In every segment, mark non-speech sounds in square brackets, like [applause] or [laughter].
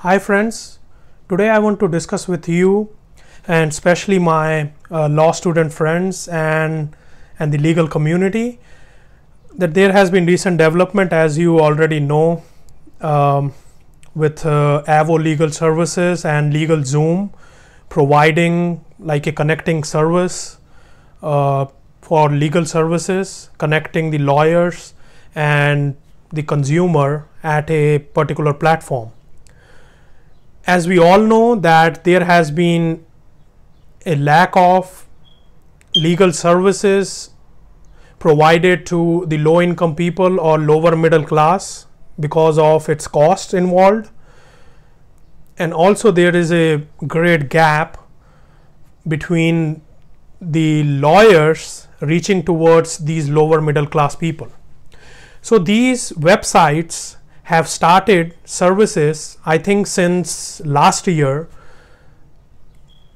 Hi friends, today I want to discuss with you and especially my uh, law student friends and and the legal community that there has been recent development as you already know um, with uh, Avo Legal Services and Legal Zoom providing like a connecting service uh, for legal services connecting the lawyers and the consumer at a particular platform as we all know that there has been a lack of legal services provided to the low income people or lower middle class because of its costs involved and also there is a great gap between the lawyers reaching towards these lower middle class people so these websites have started services, I think since last year,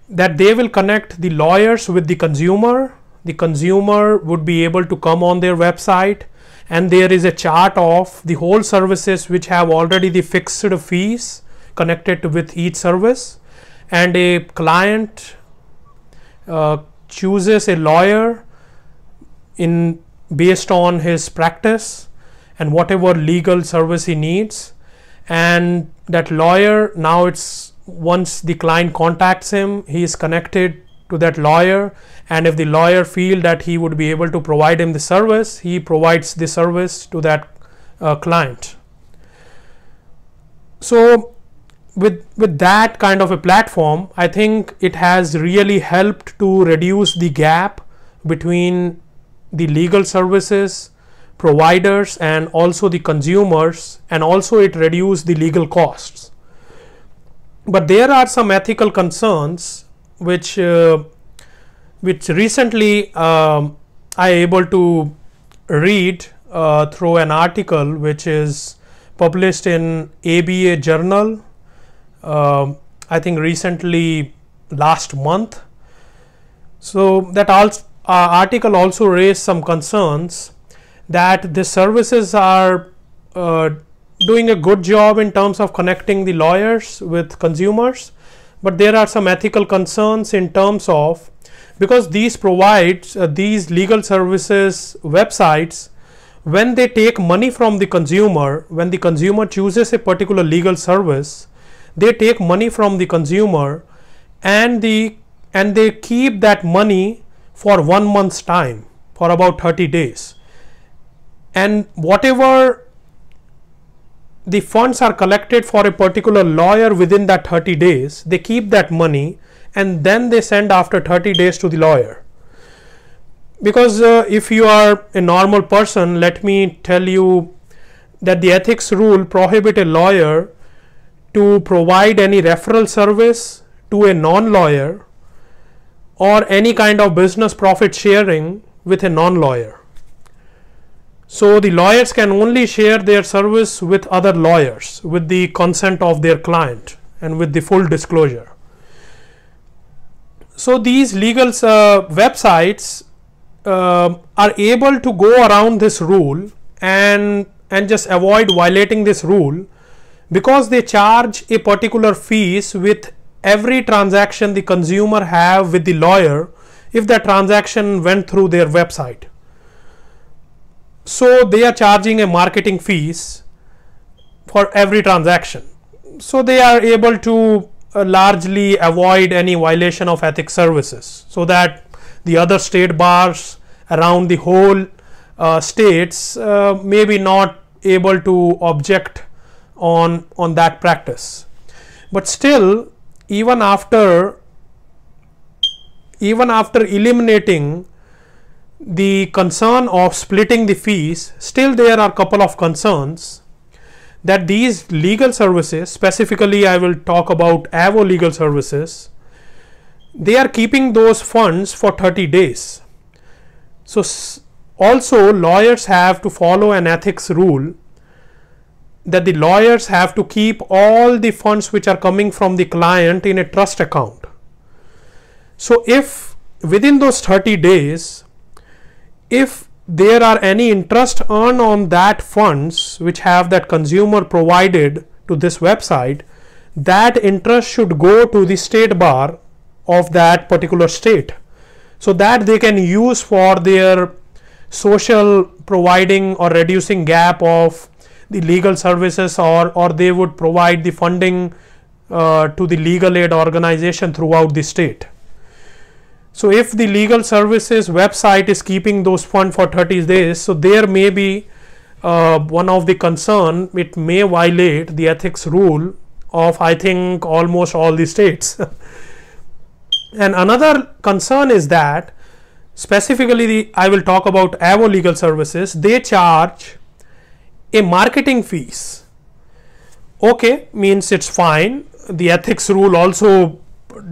that they will connect the lawyers with the consumer. The consumer would be able to come on their website and there is a chart of the whole services which have already the fixed fees connected with each service and a client uh, chooses a lawyer in based on his practice and whatever legal service he needs and that lawyer now it's once the client contacts him he is connected to that lawyer and if the lawyer feel that he would be able to provide him the service he provides the service to that uh, client so with with that kind of a platform i think it has really helped to reduce the gap between the legal services providers and also the consumers and also it reduces the legal costs. But there are some ethical concerns which uh, which recently um, I able to read uh, through an article which is published in ABA journal uh, I think recently last month. So that also, uh, article also raised some concerns that the services are uh, doing a good job in terms of connecting the lawyers with consumers but there are some ethical concerns in terms of because these provides uh, these legal services websites when they take money from the consumer when the consumer chooses a particular legal service they take money from the consumer and the and they keep that money for one month's time for about 30 days and whatever the funds are collected for a particular lawyer within that 30 days, they keep that money and then they send after 30 days to the lawyer. Because uh, if you are a normal person, let me tell you that the ethics rule prohibit a lawyer to provide any referral service to a non-lawyer or any kind of business profit sharing with a non-lawyer so the lawyers can only share their service with other lawyers with the consent of their client and with the full disclosure. So these legal uh, websites uh, are able to go around this rule and and just avoid violating this rule because they charge a particular fees with every transaction the consumer have with the lawyer if the transaction went through their website so, they are charging a marketing fees for every transaction. So, they are able to uh, largely avoid any violation of ethics services so that the other state bars around the whole uh, states uh, may be not able to object on on that practice but still even after even after eliminating the concern of splitting the fees, still there are couple of concerns that these legal services, specifically I will talk about AVO legal services, they are keeping those funds for 30 days. So also lawyers have to follow an ethics rule that the lawyers have to keep all the funds which are coming from the client in a trust account. So if within those 30 days if there are any interest earned on that funds which have that consumer provided to this website, that interest should go to the state bar of that particular state so that they can use for their social providing or reducing gap of the legal services or or they would provide the funding uh, to the legal aid organization throughout the state so if the legal services website is keeping those fund for 30 days, so there may be uh, one of the concern, it may violate the ethics rule of I think almost all the states. [laughs] and another concern is that specifically the, I will talk about AVO legal services, they charge a marketing fees. Okay, means it's fine. The ethics rule also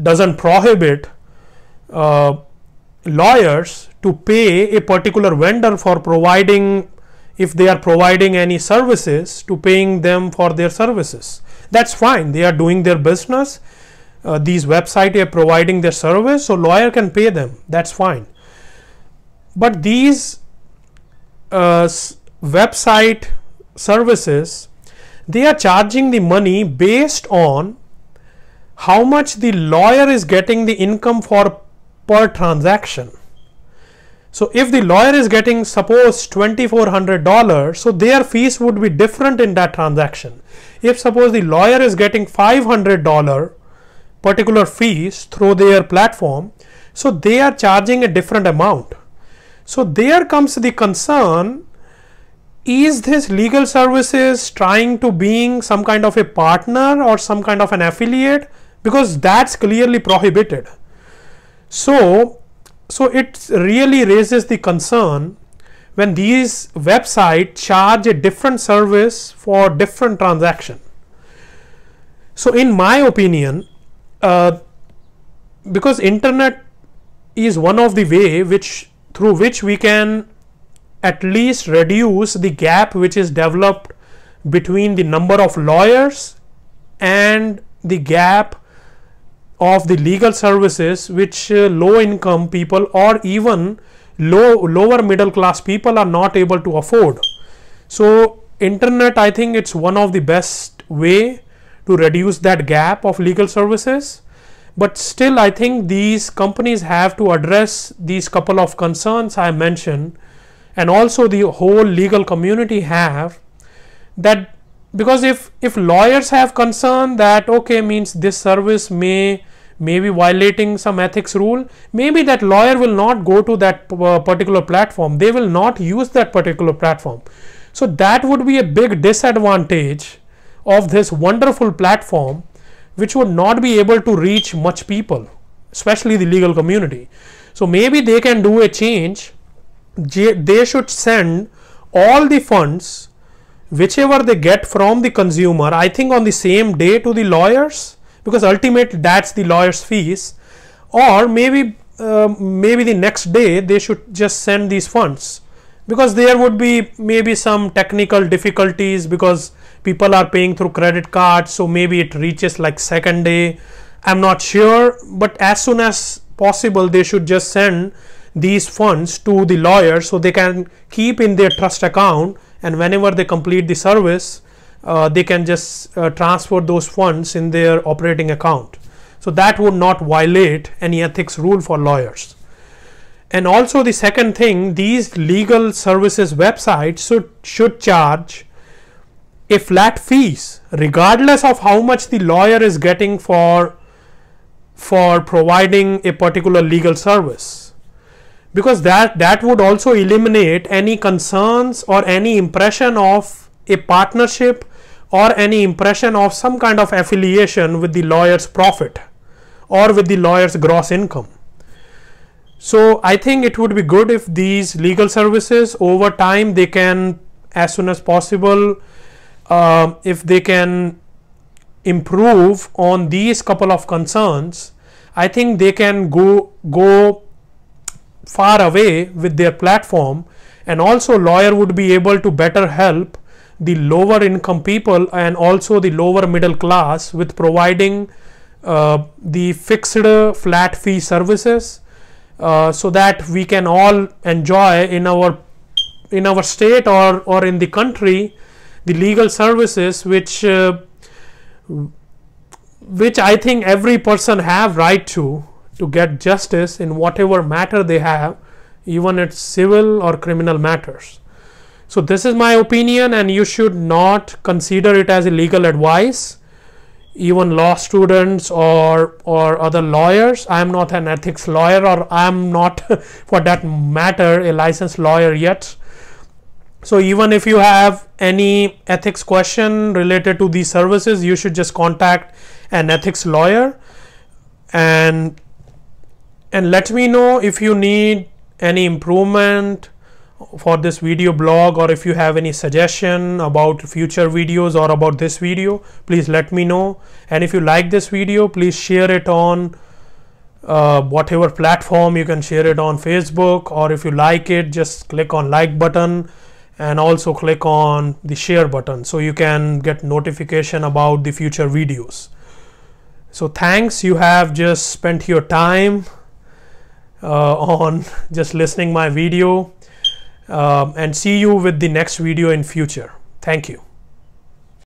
doesn't prohibit uh, lawyers to pay a particular vendor for providing if they are providing any services to paying them for their services that's fine they are doing their business uh, these websites are providing their service so lawyer can pay them that's fine but these uh, website services they are charging the money based on how much the lawyer is getting the income for per transaction. So, if the lawyer is getting suppose $2400, so their fees would be different in that transaction. If suppose the lawyer is getting $500 particular fees through their platform, so they are charging a different amount. So, there comes the concern is this legal services trying to being some kind of a partner or some kind of an affiliate because that's clearly prohibited so, so it really raises the concern when these websites charge a different service for different transaction. So in my opinion, uh, because internet is one of the way which through which we can at least reduce the gap which is developed between the number of lawyers and the gap of the legal services which uh, low income people or even low lower middle class people are not able to afford so internet i think it's one of the best way to reduce that gap of legal services but still i think these companies have to address these couple of concerns i mentioned and also the whole legal community have that because if if lawyers have concern that okay means this service may maybe violating some ethics rule, maybe that lawyer will not go to that uh, particular platform. They will not use that particular platform. So that would be a big disadvantage of this wonderful platform, which would not be able to reach much people, especially the legal community. So maybe they can do a change. They should send all the funds whichever they get from the consumer, I think on the same day to the lawyers because ultimately that's the lawyer's fees or maybe uh, maybe the next day they should just send these funds because there would be maybe some technical difficulties because people are paying through credit cards so maybe it reaches like second day i'm not sure but as soon as possible they should just send these funds to the lawyer so they can keep in their trust account and whenever they complete the service uh, they can just uh, transfer those funds in their operating account. So that would not violate any ethics rule for lawyers. And also the second thing, these legal services websites should, should charge a flat fees regardless of how much the lawyer is getting for for providing a particular legal service because that that would also eliminate any concerns or any impression of a partnership or any impression of some kind of affiliation with the lawyer's profit or with the lawyer's gross income. So I think it would be good if these legal services over time they can as soon as possible uh, if they can improve on these couple of concerns I think they can go go far away with their platform and also lawyer would be able to better help the lower income people and also the lower middle class with providing uh, the fixed flat fee services uh, so that we can all enjoy in our in our state or or in the country the legal services which uh, which i think every person have right to to get justice in whatever matter they have even it's civil or criminal matters so this is my opinion and you should not consider it as a legal advice. Even law students or, or other lawyers, I am not an ethics lawyer or I am not [laughs] for that matter a licensed lawyer yet. So even if you have any ethics question related to these services, you should just contact an ethics lawyer and and let me know if you need any improvement for this video blog or if you have any suggestion about future videos or about this video please let me know and if you like this video please share it on uh, whatever platform you can share it on Facebook or if you like it just click on like button and also click on the share button so you can get notification about the future videos so thanks you have just spent your time uh, [laughs] on just listening my video um, and see you with the next video in future. Thank you.